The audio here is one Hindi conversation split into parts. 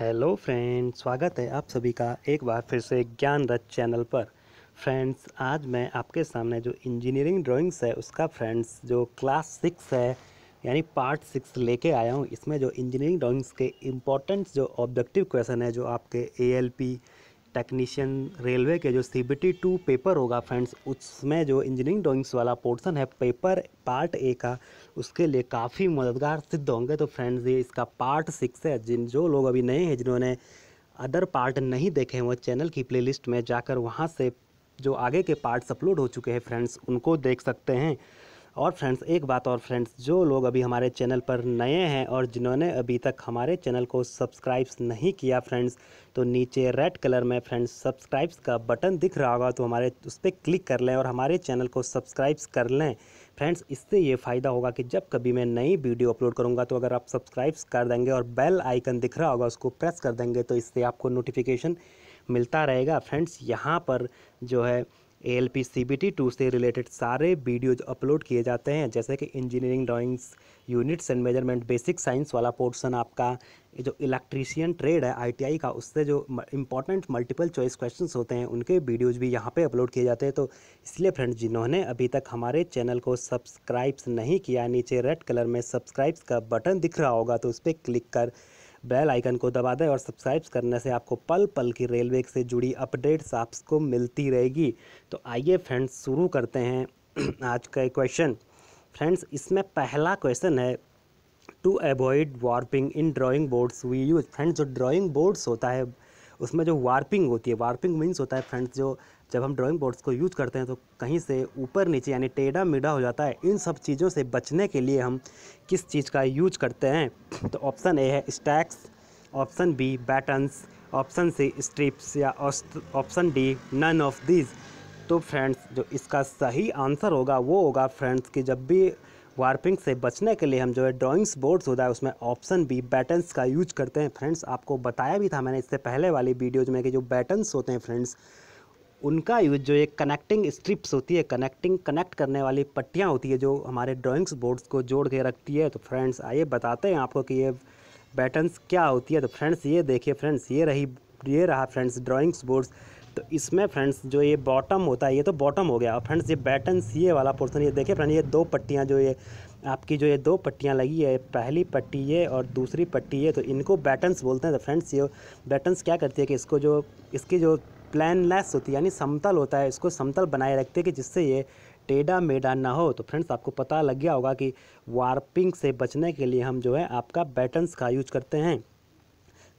हेलो फ्रेंड स्वागत है आप सभी का एक बार फिर से ज्ञान रथ चैनल पर फ्रेंड्स आज मैं आपके सामने जो इंजीनियरिंग ड्राइंग्स है उसका फ्रेंड्स जो क्लास सिक्स है यानी पार्ट सिक्स लेके आया हूँ इसमें जो इंजीनियरिंग ड्राइंग्स के इम्पोर्टेंट जो ऑब्जेक्टिव क्वेश्चन है जो आपके ए टेक्नीशियन रेलवे के जो सी बी टू पेपर होगा फ्रेंड्स उसमें जो इंजीनियरिंग ड्राइंग्स वाला पोर्सन है पेपर पार्ट ए का उसके लिए काफ़ी मददगार सिद्ध होंगे तो फ्रेंड्स ये इसका पार्ट सिक्स है जिन जो लोग अभी नए हैं जिन्होंने अदर पार्ट नहीं देखे वो चैनल की प्लेलिस्ट में जाकर वहाँ से जो आगे के पार्ट्स अपलोड हो चुके हैं फ्रेंड्स उनको देख सकते हैं और फ्रेंड्स एक बात और फ्रेंड्स जो लोग अभी हमारे चैनल पर नए हैं और जिन्होंने अभी तक हमारे चैनल को सब्सक्राइब्स नहीं किया फ्रेंड्स तो नीचे रेड कलर में फ्रेंड्स सब्सक्राइब्स का बटन दिख रहा होगा तो हमारे उस पर क्लिक कर लें और हमारे चैनल को सब्सक्राइब्स कर लें फ्रेंड्स इससे ये फ़ायदा होगा कि जब कभी मैं नई वीडियो अपलोड करूँगा तो अगर आप सब्सक्राइब कर देंगे और बेल आइकन दिख रहा होगा उसको प्रेस कर देंगे तो इससे आपको नोटिफिकेशन मिलता रहेगा फ्रेंड्स यहाँ पर जो है A L P C B T two से रिलेटेड सारे वीडियोज अपलोड किए जाते हैं जैसे कि engineering drawings units and measurement basic science वाला पोर्शन आपका जो इलेक्ट्रीशियन ट्रेड है आईटीआई का उससे जो इंपॉर्टेंट मल्टीपल चॉइस क्वेश्चंस होते हैं उनके वीडियोज भी यहाँ पे अपलोड किए जाते हैं तो इसलिए फ्रेंड्स जिन्होंने अभी तक हमारे चैनल को सब्सक्राइब्स नहीं किया नीचे रेड कलर में सब्सक्राइब्स का बटन दिख रहा होगा तो उस पर क्लिक कर बेल आइकन को दबा दें और सब्सक्राइब करने से आपको पल पल की रेलवे से जुड़ी अपडेट्स आपको मिलती रहेगी तो आइए फ्रेंड्स शुरू करते हैं आज का एक क्वेश्चन फ्रेंड्स इसमें पहला क्वेश्चन है to avoid warping in drawing boards we use friends जो ड्राइंग बोर्ड्स होता है उसमें जो वार्पिंग होती है वार्पिंग मीन्स होता है फ्रेंड्स जो जब हम ड्राइंग बोर्ड्स को यूज करते हैं तो कहीं से ऊपर नीचे यानी टेढ़ा मेढ़ा हो जाता है इन सब चीज़ों से बचने के लिए हम किस चीज़ का यूज करते हैं तो ऑप्शन ए है stacks option B battens option C strips या option D none of these तो फ्रेंड्स जो इसका सही आंसर होगा वो होगा फ्रेंड्स कि जब भी वार्पिंग से बचने के लिए हम जो है ड्राइंग्स बोर्ड्स होता है उसमें ऑप्शन बी बैटन्स का यूज करते हैं फ्रेंड्स आपको बताया भी था मैंने इससे पहले वाली वीडियोज में कि जो बैटन्स होते हैं फ्रेंड्स उनका यूज जो एक कनेक्टिंग स्ट्रिप्स होती है कनेक्टिंग कनेक्ट करने वाली पट्टियाँ होती है जो हमारे ड्राइंग्स बोर्ड्स को जोड़ के रखती है तो फ्रेंड्स आइए बताते हैं आपको कि ये बैटन्स क्या होती है तो फ्रेंड्स ये देखिए फ्रेंड्स ये रही ये रहा फ्रेंड्स ड्राइंग्स बोर्ड्स तो इसमें फ्रेंड्स जो ये बॉटम होता है ये तो बॉटम हो गया और फ्रेंड्स ये बैटन्स ये वाला पोर्सन ये देखिए फ्रेंड ये दो पट्टियाँ जो ये आपकी जो ये दो पट्टियाँ लगी है पहली पट्टी ये और दूसरी पट्टी ये तो इनको बैटन्स बोलते हैं तो फ्रेंड्स ये बैटन्स क्या करती है कि इसको जो इसकी जो प्लानलेस होती है यानी समतल होता है इसको समतल बनाए रखते हैं कि जिससे ये टेढ़ा मेढ़ा ना हो तो फ्रेंड्स आपको पता लग गया होगा कि वार्पिंग से बचने के लिए हम जो है आपका बैटन्स का यूज करते हैं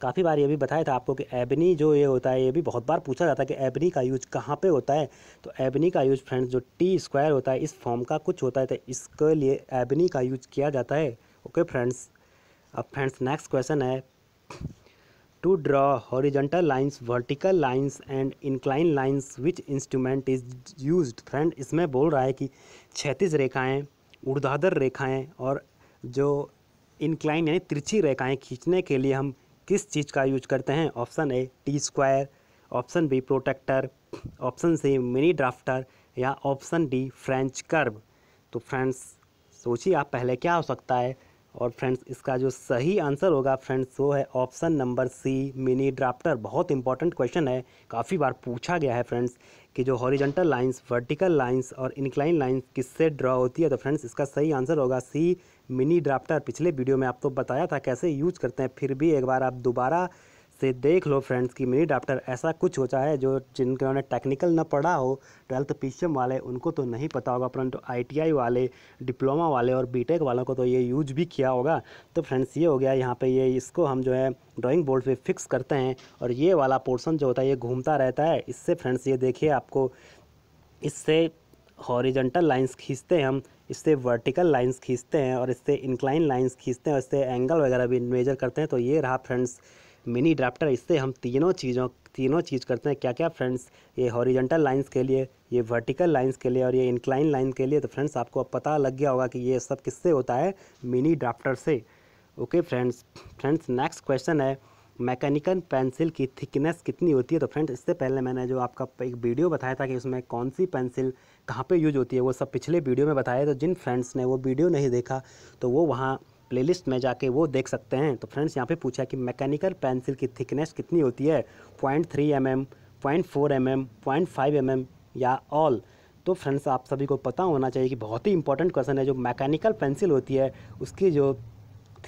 काफ़ी बार ये भी बताया था आपको कि एबनी जो ये होता है ये भी बहुत बार पूछा जाता है कि एबनी का यूज कहाँ पे होता है तो एबनी का यूज फ्रेंड्स जो टी स्क्वायर होता है इस फॉर्म का कुछ होता है तो इसके लिए एबनी का यूज किया जाता है ओके फ्रेंड्स अब फ्रेंड्स नेक्स्ट क्वेश्चन है to draw horizontal lines vertical lines and incline lines which instrument is use friend इसमें बोल रहा है कि छत्तीस रेखाएँ उर्धाधर रेखाएँ और जो इंक्लाइन यानी तिरछी रेखाएँ खींचने के लिए हम किस चीज़ का यूज करते हैं option A T square option B protractor option C mini drafter या ऑप्शन डी फ्रेंच कर्व तो फ्रेंड्स सोचिए आप पहले क्या हो सकता है और फ्रेंड्स इसका जो सही आंसर होगा फ्रेंड्स वो है option number C mini drafter बहुत इंपॉर्टेंट क्वेश्चन है काफ़ी बार पूछा गया है फ्रेंड्स कि जो हॉरिजेंटल लाइंस वर्टिकल लाइंस और इनक्लाइन लाइंस किससे ड्रॉ होती है तो फ्रेंड्स इसका सही आंसर होगा सी मिनी ड्राफ्टर पिछले वीडियो में आपको तो बताया था कैसे यूज करते हैं फिर भी एक बार आप दोबारा से देख लो फ्रेंड्स कि मिनी डॉक्टर ऐसा कुछ होता है जो जिनके टेक्निकल ना पढ़ा हो ट्वेल्थ पीसीएम वाले उनको तो नहीं पता होगा परंतु तो आईटीआई वाले डिप्लोमा वाले और बीटेक वालों को तो ये यूज भी किया होगा तो फ्रेंड्स ये हो गया यहाँ पे ये इसको हम जो है ड्राइंग बोर्ड पे फिक्स करते हैं और ये वाला पोर्सन जो होता है ये घूमता रहता है इससे फ्रेंड्स ये देखिए आपको इससे हॉरिजेंटल लाइन्स खींचते हैं हम इससे वर्टिकल लाइंस खींचते हैं और इससे इंक्लाइन लाइंस खींचते हैं और इससे एंगल वगैरह भी मेजर करते हैं तो ये रहा फ्रेंड्स मिनी ड्राफ्टर इससे हम तीनों चीज़ों तीनों चीज़ करते हैं क्या क्या फ्रेंड्स ये हॉरिजेंटल लाइंस के लिए ये वर्टिकल लाइंस के लिए और ये इंक्लाइन लाइन के लिए तो फ्रेंड्स आपको अब पता लग गया होगा कि ये सब किससे होता है मिनी ड्राफ्टर से okay friends friends next question है मैकेनिकल पेंसिल की थिकनेस कितनी होती है तो फ्रेंड्स इससे पहले मैंने जो आपका एक वीडियो बताया था कि उसमें कौन सी पेंसिल कहाँ पे यूज होती है वो सब पिछले वीडियो में बताया तो जिन फ्रेंड्स ने वो वीडियो नहीं देखा तो वो वहाँ प्लेलिस्ट में जाके वो देख सकते हैं तो फ्रेंड्स यहाँ पे पूछा कि मैकेनिकल पेंसिल की थिकनेस कितनी होती है point three M M point four M M point five M M या ऑल तो फ्रेंड्स आप सभी को पता होना चाहिए कि बहुत ही इंपॉर्टेंट क्वेश्चन है जो मैकेनिकल पेंसिल होती है उसकी जो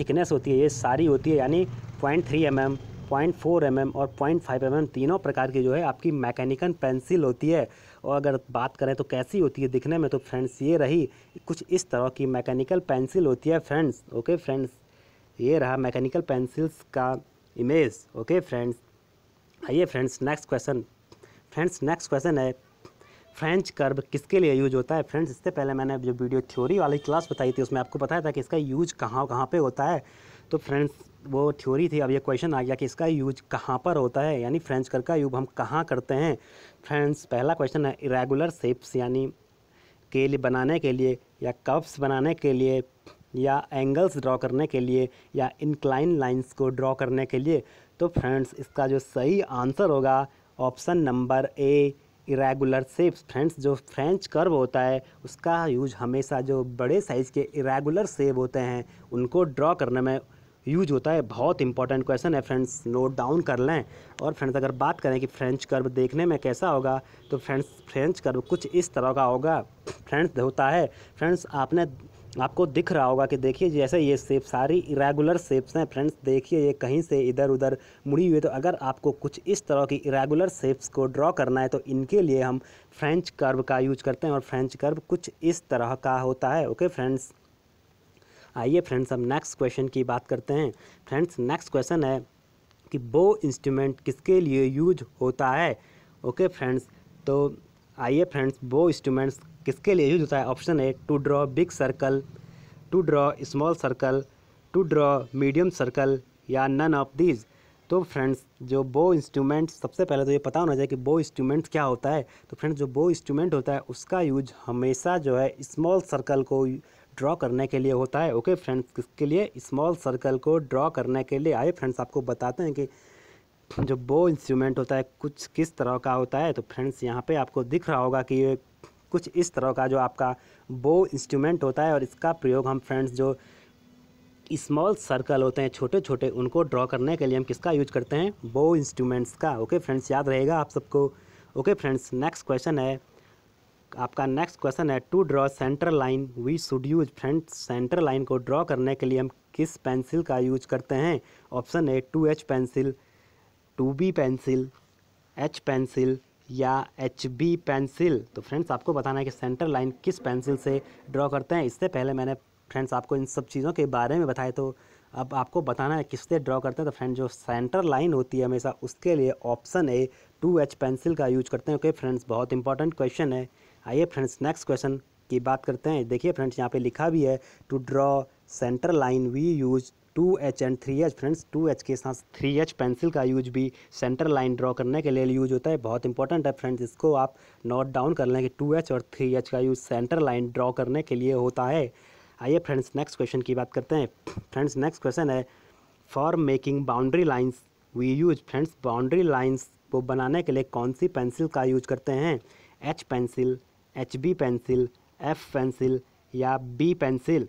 थिकनेस होती है ये सारी होती है यानी point three M M point four M M और पॉइंट फाइव एम एम तीनों प्रकार की जो है आपकी मैकेनिकल पेंसिल होती है और अगर बात करें तो कैसी होती है दिखने में तो फ्रेंड्स ये रही कुछ इस तरह की मैकेनिकल पेंसिल होती है फ्रेंड्स ओके फ्रेंड्स ये रहा मैकेनिकल पेंसिल्स का इमेज ओके फ्रेंड्स आइए friends next question friends next question है फ्रेंच कर्व किसके लिए यूज होता है फ्रेंड्स इससे पहले मैंने जो वीडियो थ्योरी वाली क्लास बताई थी उसमें आपको बताया था कि इसका यूज कहाँ कहाँ पे होता है तो फ्रेंड्स वो थ्योरी थी अब ये क्वेश्चन आ गया कि इसका यूज कहाँ पर होता है यानी फ्रेंच कर का यूज हम कहाँ करते हैं फ्रेंड्स पहला क्वेश्चन है इरेगुलर शेप्स यानी के लिए बनाने के लिए या कप्स बनाने के लिए या एंगल्स ड्रॉ करने के लिए या इनक्लाइन लाइंस को ड्रॉ करने के लिए तो फ्रेंड्स इसका जो सही आंसर होगा option number A irregular shapes friends जो फ्रेंच कर्व होता है उसका यूज हमेशा जो बड़े साइज़ के इरेगुलर सेप होते हैं उनको ड्रॉ करने में यूज होता है बहुत इंपॉर्टेंट क्वेश्चन है फ्रेंड्स नोट डाउन कर लें और फ्रेंड्स अगर बात करें कि फ्रेंच कर्व देखने में कैसा होगा तो फ्रेंड्स फ्रेंच कर्व कुछ इस तरह का होगा फ्रेंड्स होता है फ्रेंड्स आपने आपको दिख रहा होगा कि देखिए जैसे ये शेप सारी इरेगुलर शेप्स हैं फ्रेंड्स देखिए ये कहीं से इधर उधर मुड़ी हुई तो अगर आपको कुछ इस तरह की इरेगुलर शेप्स को ड्रॉ करना है तो इनके लिए हम फ्रेंच कर्व का यूज करते हैं और फ्रेंच कर्व कुछ इस तरह का होता है ओके फ्रेंड्स आइए फ्रेंड्स हम नेक्स्ट क्वेश्चन की बात करते हैं फ्रेंड्स नेक्स्ट क्वेश्चन है कि बो इंस्ट्रूमेंट किसके लिए यूज होता है ओके फ्रेंड्स तो आइए फ्रेंड्स बो इंस्ट्रूमेंट्स किसके लिए यूज होता है ऑप्शन है to draw big circle to draw small circle to draw medium circle या नन ऑफ दीज तो फ्रेंड्स जो बो इंस्ट्रूमेंट सबसे पहले तो ये पता होना चाहिए कि बो इंस्ट्रूमेंट क्या होता है तो फ्रेंड्स जो बो इंस्ट्रूमेंट होता है उसका यूज हमेशा जो है स्मॉल सर्कल को ड्रॉ करने के लिए होता है ओके फ्रेंड्स किसके लिए स्मॉल सर्कल को ड्रॉ करने के लिए आइए फ्रेंड्स आपको बताते हैं कि जो बो इंस्ट्रूमेंट होता है कुछ किस तरह का होता है तो फ्रेंड्स यहाँ पर आपको दिख रहा होगा कि ये कुछ इस तरह का जो आपका बो इंस्ट्रूमेंट होता है और इसका प्रयोग हम फ्रेंड्स जो स्मॉल सर्कल होते हैं छोटे छोटे उनको ड्रॉ करने के लिए हम किसका यूज करते हैं बो इंस्ट्रूमेंट्स का ओके फ्रेंड्स याद रहेगा आप सबको ओके फ्रेंड्स नेक्स्ट क्वेश्चन है आपका नेक्स्ट क्वेश्चन है to draw centre line we should use friends centre line को ड्रॉ करने के लिए हम किस पेंसिल का यूज करते हैं ऑप्शन है two H pencil two B pencil H pencil या एच बी पेंसिल तो फ्रेंड्स आपको बताना है कि सेंटर लाइन किस पेंसिल से ड्रॉ करते हैं इससे पहले मैंने फ्रेंड्स आपको इन सब चीज़ों के बारे में बताया तो अब आपको बताना है किससे ड्रॉ करते हैं तो फ्रेंड जो सेंटर लाइन होती है हमेशा उसके लिए option A two H pencil का यूज करते हैं ओके फ्रेंड्स बहुत इंपॉर्टेंट क्वेश्चन है आइए फ्रेंड्स नेक्स्ट क्वेश्चन की बात करते हैं देखिए फ्रेंड्स यहाँ पे लिखा भी है to draw centre line we use two H and three H friends two H के साथ थ्री एच पेंसिल का यूज भी सेंटर लाइन ड्रॉ करने के लिए यूज होता है बहुत इंपॉर्टेंट है फ्रेंड्स इसको आप नोट डाउन कर लें कि टू एच और थ्री एच का यूज सेंटर लाइन ड्रॉ करने के लिए होता है आइए फ्रेंड्स नेक्स्ट क्वेश्चन की बात करते हैं फ्रेंड्स नेक्स्ट क्वेश्चन है for making boundary lines we use friends boundary lines को बनाने के लिए कौन सी पेंसिल का यूज करते हैं H pencil H B pencil F pencil या बी पेंसिल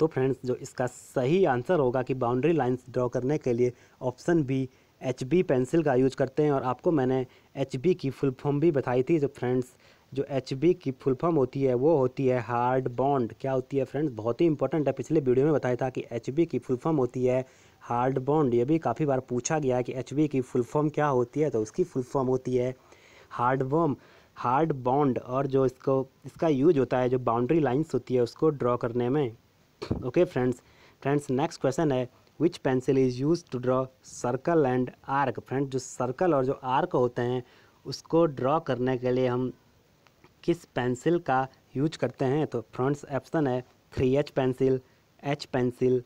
तो फ्रेंड्स जो इसका सही आंसर होगा कि बाउंड्री लाइन्स ड्रॉ करने के लिए option B H B pencil का यूज करते हैं और आपको मैंने एच बी की फुल फॉर्म भी बताई थी जो फ्रेंड्स जो एच बी की फुल फॉर्म होती है वो होती है हार्ड बॉन्ड क्या होती है फ्रेंड्स बहुत ही इंपॉर्टेंट है पिछले वीडियो में बताया था कि एच बी की फुल फॉर्म होती है हार्ड बॉन्ड ये भी काफ़ी बार पूछा गया है कि एच बी की फुल फॉर्म क्या होती है तो उसकी फुल फॉर्म होती है हार्ड बॉम हार्ड बॉन्ड और जो इसको इसका यूज होता है जो बाउंड्री लाइन्स होती है उसको ड्रॉ करने में okay friends friends next question है which pencil is use to draw circle and arc friends जो सर्कल और जो आर्क होते हैं उसको ड्रॉ करने के लिए हम किस पेंसिल का यूज करते हैं तो फ्रेंड्स ऑप्शन है three H pencil H pencil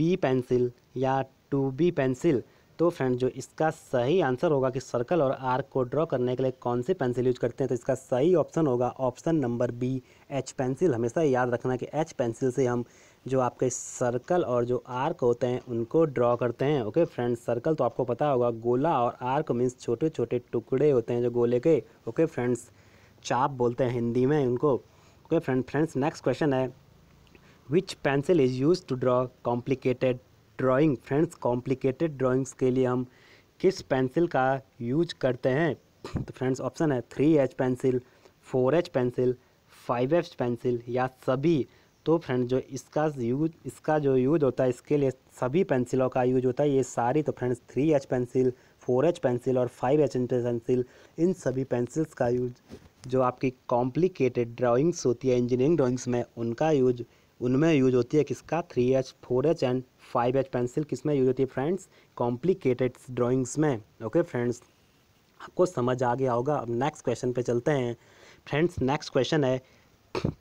B pencil या टू बी पेंसिल तो फ्रेंड जो इसका सही आंसर होगा कि सर्कल और आर्क को ड्रॉ करने के लिए कौन सी पेंसिल यूज करते हैं तो इसका सही ऑप्शन होगा option number B H pencil हमेशा याद रखना कि एच पेंसिल से हम जो आपके सर्कल और जो आर्क होते हैं उनको ड्रॉ करते हैं ओके फ्रेंड सर्कल तो आपको पता होगा गोला और आर्क मीन्स छोटे छोटे टुकड़े होते हैं जो गोले के ओके फ्रेंड्स चाप बोलते हैं हिंदी में उनको okay friend friends next question है which pencil is use to draw complicated drawing friends complicated drawings के लिए हम किस पेंसिल का यूज करते हैं तो फ्रेंड्स ऑप्शन है three H pencil four H pencil five H pencil या सभी तो फ्रेंड जो इसका यूज इसका जो यूज होता है इसके लिए सभी पेंसिलों का यूज होता है ये सारी तो friends three H pencil four H pencil और फाइव एच पेंसिल इन सभी पेंसिल्स का यूज जो आपकी कॉम्प्लिकेटेड ड्राइंग्स होती है इंजीनियरिंग ड्राइंग्स में उनका यूज उनमें यूज होती है किसका three H four H and five H pencil किस में यूज होती है फ्रेंड्स कॉम्प्लिकेटेड ड्राइंग्स में ओके फ्रेंड्स आपको समझ आ गया होगा अब नेक्स्ट क्वेश्चन पे चलते हैं फ्रेंड्स नेक्स्ट क्वेश्चन है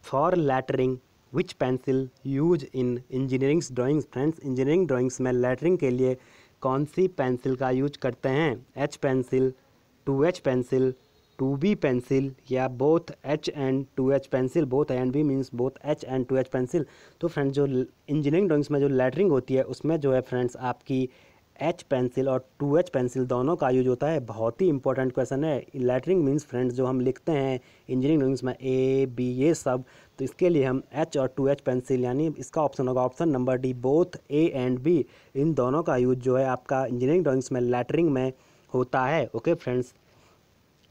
for lettering which pencil use in engineerings drawings friends engineering drawings में लेटरिंग के लिए कौन सी पेंसिल का यूज करते हैं H pencil two H pencil two B pencil या both H and two H pencil both and B means both H and two H pencil तो फ्रेंड्स जो इंजीनियरिंग ड्राइंग्स में जो लेटरिंग होती है उसमें जो है फ्रेंड्स आपकी एच पेंसिल और टू एच पेंसिल दोनों का यूज होता है बहुत ही इंपॉर्टेंट क्वेश्चन है लेटरिंग मीन्स फ्रेंड्स जो हम लिखते हैं इंजीनियरिंग ड्राइंग्स में ए बी ये सब तो इसके लिए हम एच और टू एच पेंसिल यानी इसका ऑप्शन होगा option number D both A and B इन दोनों का यूज जो है आपका इंजीनियरिंग ड्राइंग्स में लेटरिंग में होता है ओके फ्रेंड्स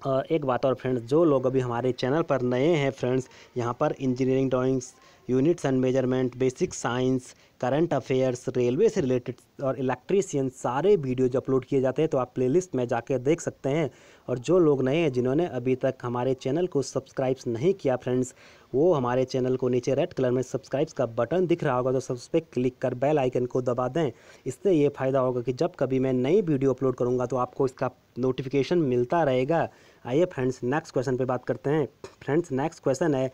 एक बात और फ्रेंड्स जो लोग अभी हमारे चैनल पर नए हैं फ्रेंड्स यहाँ पर engineering drawings units and measurement basic science current affairs railway से रिलेटेड और इलेक्ट्रीशियन सारे वीडियो जो अपलोड किए जाते हैं तो आप प्लेलिस्ट में जाके देख सकते हैं और जो लोग नए हैं जिन्होंने अभी तक हमारे चैनल को सब्सक्राइब नहीं किया फ्रेंड्स वो हमारे चैनल को नीचे रेड कलर में सब्सक्राइब का बटन दिख रहा होगा तो सब पर क्लिक कर बेल आइकन को दबा दें इससे ये फ़ायदा होगा कि जब कभी मैं नई वीडियो अपलोड करूँगा तो आपको इसका नोटिफिकेशन मिलता रहेगा आइए फ्रेंड्स नेक्स्ट क्वेश्चन पर बात करते हैं फ्रेंड्स नेक्स्ट क्वेश्चन है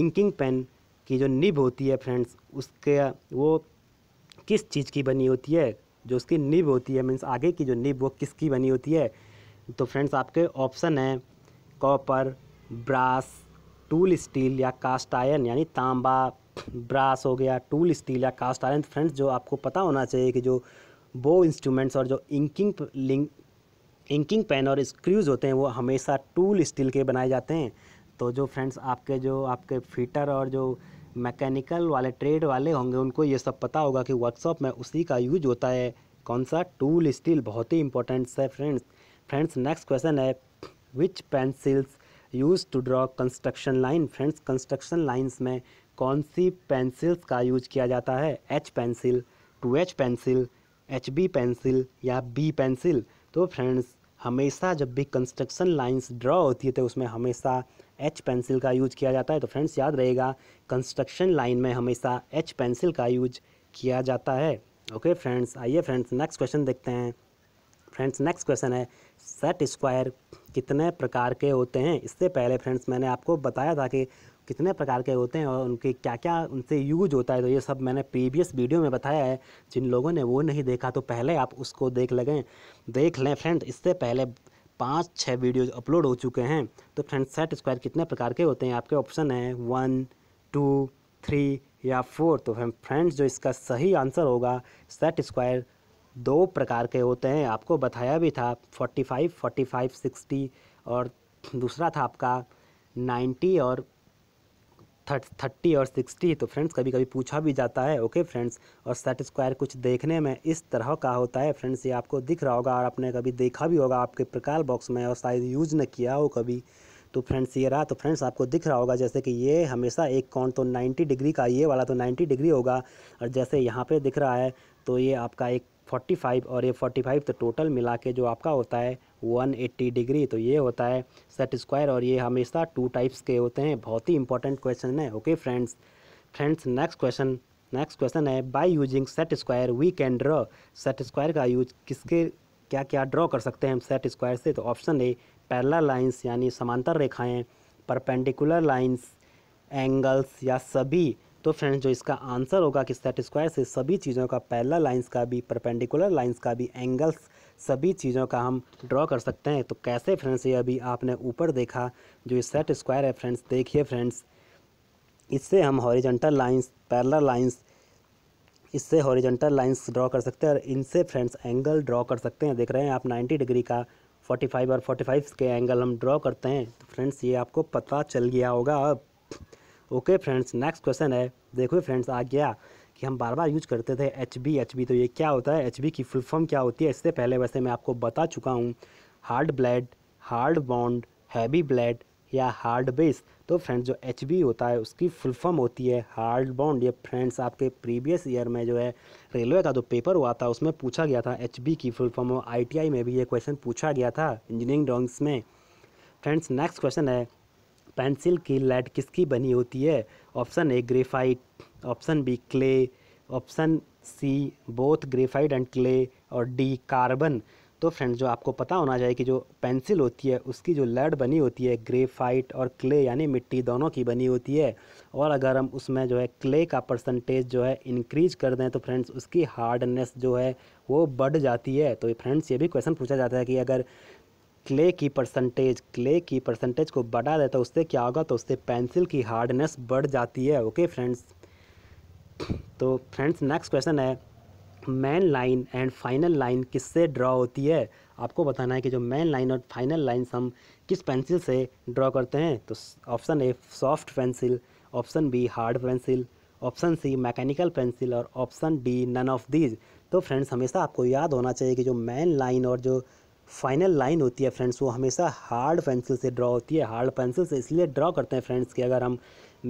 इंकिंग पेन की जो निब होती है फ्रेंड्स उसके वो किस चीज़ की बनी होती है जो उसकी निब होती है मीन्स आगे की जो निब वो किसकी बनी होती है तो फ्रेंड्स आपके ऑप्शन हैं कॉपर ब्रास टूल स्टील या कास्ट आयरन यानी तांबा ब्रास हो गया टूल स्टील या कास्ट आयरन फ्रेंड्स जो आपको पता होना चाहिए कि जो वो इंस्ट्रूमेंट्स और जो इंकिंग लिंक इंकिंग पेन और स्क्रूज होते हैं वो हमेशा टूल स्टील के बनाए जाते हैं तो जो फ्रेंड्स आपके जो आपके फीटर और जो मैकेनिकल वाले ट्रेड वाले होंगे उनको ये सब पता होगा कि वर्कशॉप में उसी का यूज होता है कौन सा टूल स्टील बहुत ही इंपॉर्टेंट है फ्रेंड्स फ्रेंड्स नेक्स्ट क्वेश्चन है which pencils use to draw construction line friends construction lines में कौन सी पेंसिल्स का यूज किया जाता है H pencil two H pencil H B pencil या बी पेंसिल तो फ्रेंड्स हमेशा जब भी कंस्ट्रक्शन लाइंस ड्रॉ होती है तो उसमें हमेशा एच पेंसिल का यूज किया जाता है तो फ्रेंड्स याद रहेगा कंस्ट्रक्शन लाइन में हमेशा एच पेंसिल का यूज किया जाता है ओके फ्रेंड्स आइए फ्रेंड्स नेक्स्ट क्वेश्चन देखते हैं फ्रेंड्स नेक्स्ट क्वेश्चन है सेट स्क्वायर कितने प्रकार के होते हैं इससे पहले फ्रेंड्स मैंने आपको बताया था कि कितने प्रकार के होते हैं और उनके क्या क्या उनसे यूज होता है तो ये सब मैंने प्रीवियस वीडियो में बताया है जिन लोगों ने वो नहीं देखा तो पहले आप उसको देख लगें देख लें फ्रेंड इससे पहले पाँच छः वीडियोज अपलोड हो चुके हैं तो फ्रेंड सेट स्क्वायर कितने प्रकार के होते हैं आपके ऑप्शन हैं वन टू थ्री या फोर तो फ्रेंड्स जो इसका सही आंसर होगा सेट स्क्वायर दो प्रकार के होते हैं आपको बताया भी था forty five forty five sixty और दूसरा था आपका नाइन्टी और थर्टी और सिक्सटी तो फ्रेंड्स कभी कभी पूछा भी जाता है ओके फ्रेंड्स और सेट स्क्वायर कुछ देखने में इस तरह का होता है फ्रेंड्स ये आपको दिख रहा होगा और आपने कभी देखा भी होगा आपके प्रकार बॉक्स में और शायद यूज न किया हो कभी तो फ्रेंड्स ये रहा तो फ्रेंड्स आपको दिख रहा होगा जैसे कि ये हमेशा एक कौन तो नाइन्टी डिग्री का ये वाला तो नाइन्टी डिग्री होगा और जैसे यहाँ पर दिख रहा है तो ये आपका एक 45 और ये 45 तो टोटल मिला के जो आपका होता है 180 डिग्री तो ये होता है सेट स्क्वायर और ये हमेशा टू टाइप्स के होते हैं बहुत ही इंपॉर्टेंट क्वेश्चन है okay friends friends next question next question है by using set square we can draw set square का यूज किसके क्या क्या ड्रॉ कर सकते हैं हम सेट स्क्वायर से तो ऑप्शन ए पैरला लाइन्स यानी समांतर रेखाएँ परपेंडिकुलर लाइन्स एंगल्स या सभी तो फ्रेंड्स जो इसका आंसर होगा कि सेट स्क्वायर से सभी चीज़ों का पैरल लाइन्स का भी परपेंडिकुलर लाइन्स का भी एंगल्स सभी चीज़ों का हम ड्रॉ कर सकते हैं तो कैसे फ्रेंड्स ये अभी आपने ऊपर देखा जो ये सेट स्क्वायर है फ्रेंड्स देखिए फ्रेंड्स इससे हम हॉरिजेंटल लाइंस पैरल लाइंस इससे हॉरिजेंटल लाइन्स ड्रॉ कर सकते हैं और इनसे फ्रेंड्स एंगल ड्रॉ कर सकते हैं देख रहे हैं आप नाइन्टी डिग्री का 45 और 45 के एंगल हम ड्रॉ करते हैं तो फ्रेंड्स ये आपको पता चल गया होगा अब ओके फ्रेंड्स नेक्स्ट क्वेश्चन है देखो फ्रेंड्स आ गया कि हम बार बार यूज करते थे एच बी एच बी तो ये क्या होता है एच बी की फुल फॉर्म क्या होती है इससे पहले वैसे मैं आपको बता चुका हूँ hard blood hard bond heavy blood या हार्ड बेस तो फ्रेंड्स जो एच बी होता है उसकी फुल फॉर्म होती है हार्ड बॉन्ड ये फ्रेंड्स आपके प्रीवियस ईयर में जो है रेलवे का जो पेपर हुआ था उसमें पूछा गया था एच बी की फुल फॉर्म और आई टी आई में भी ये क्वेश्चन पूछा गया था इंजीनियरिंग ड्राइंग्स में फ्रेंड्स नेक्स्ट क्वेश्चन है पेंसिल की लेड किसकी बनी होती है option A graphite option B clay option C both graphite and clay और डी कार्बन तो फ्रेंड्स जो आपको पता होना चाहिए कि जो पेंसिल होती है उसकी जो लेड बनी होती है ग्रेफाइट और क्ले यानी मिट्टी दोनों की बनी होती है और अगर हम उसमें जो है क्ले का परसेंटेज जो है इंक्रीज कर दें तो फ्रेंड्स उसकी हार्डनेस जो है वो बढ़ जाती है तो फ्रेंड्स ये भी क्वेश्चन पूछा जाता है कि अगर क्ले की परसेंटेज क्ले की परसेंटेज को बढ़ा देता तो है उससे क्या होगा तो उससे पेंसिल की हार्डनेस बढ़ जाती है ओके फ्रेंड्स तो फ्रेंड्स नेक्स्ट क्वेश्चन है main line and final line किससे ड्रॉ होती है आपको बताना है कि जो मेन लाइन और फाइनल लाइन हम किस पेंसिल से ड्रॉ करते हैं तो option A soft pencil option B hard pencil option C mechanical pencil और option D none of these तो फ्रेंड्स हमेशा आपको याद होना चाहिए कि जो मेन लाइन और जो फाइनल लाइन होती है फ्रेंड्स वो हमेशा हार्ड पेंसिल से ड्रॉ होती है हार्ड पेंसिल से इसलिए ड्रॉ करते हैं फ्रेंड्स कि अगर हम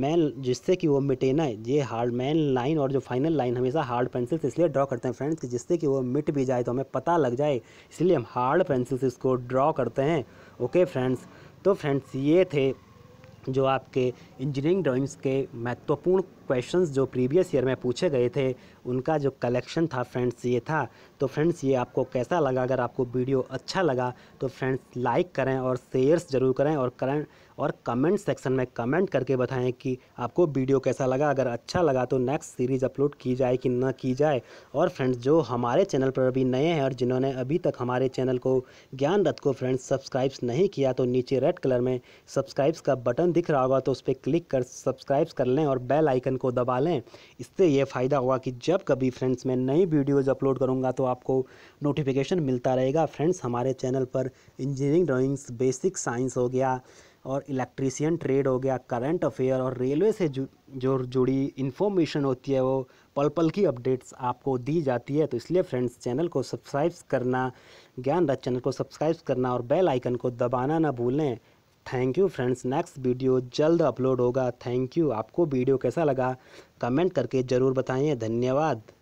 मैन जिससे कि वो मिटे ना ये हार्ड मैन लाइन और जो फाइनल लाइन हमेशा हार्ड पेंसिल से इसलिए ड्रॉ करते हैं फ्रेंड्स कि जिससे कि वो मिट भी जाए तो हमें पता लग जाए इसलिए हम हार्ड पेंसिल से इसको ड्रॉ करते हैं ओके फ्रेंड्स तो फ्रेंड्स ये थे जो आपके इंजीनियरिंग ड्राइंग्स के महत्वपूर्ण क्वेश्चंस जो प्रीवियस ईयर में पूछे गए थे उनका जो कलेक्शन था फ्रेंड्स ये था तो फ्रेंड्स ये आपको कैसा लगा अगर आपको वीडियो अच्छा लगा तो फ्रेंड्स लाइक करें और शेयर्स ज़रूर करें और करें और कमेंट सेक्शन में कमेंट करके बताएं कि आपको वीडियो कैसा लगा अगर अच्छा लगा तो नेक्स्ट सीरीज़ अपलोड की जाए कि ना की जाए और फ्रेंड्स जो हमारे चैनल पर अभी नए हैं और जिन्होंने अभी तक हमारे चैनल को ज्ञान रथ को फ्रेंड्स सब्सक्राइब्स नहीं किया तो नीचे रेड कलर में सब्सक्राइब्स का बटन दिख रहा होगा तो उस पर क्लिक कर सब्सक्राइब्स कर लें और बेल आइकन को दबा लें इससे ये फ़ायदा होगा कि जब कभी फ्रेंड्स मैं नई वीडियोज़ अपलोड करूँगा तो आपको नोटिफिकेशन मिलता रहेगा फ्रेंड्स हमारे चैनल पर इंजीनियरिंग ड्राइंग्स बेसिक साइंस हो गया और इलेक्ट्रीसियन ट्रेड हो गया करंट अफेयर और रेलवे से जो जो जुड़ी इन्फॉर्मेशन होती है वो पल पल की अपडेट्स आपको दी जाती है तो इसलिए फ्रेंड्स चैनल को सब्सक्राइब करना ज्ञान रथ चैनल को सब्सक्राइब करना और बेल आइकन को दबाना ना भूलें thank you friends next video जल्द अपलोड होगा थैंक यू आपको वीडियो कैसा लगा कमेंट करके ज़रूर बताएँ धन्यवाद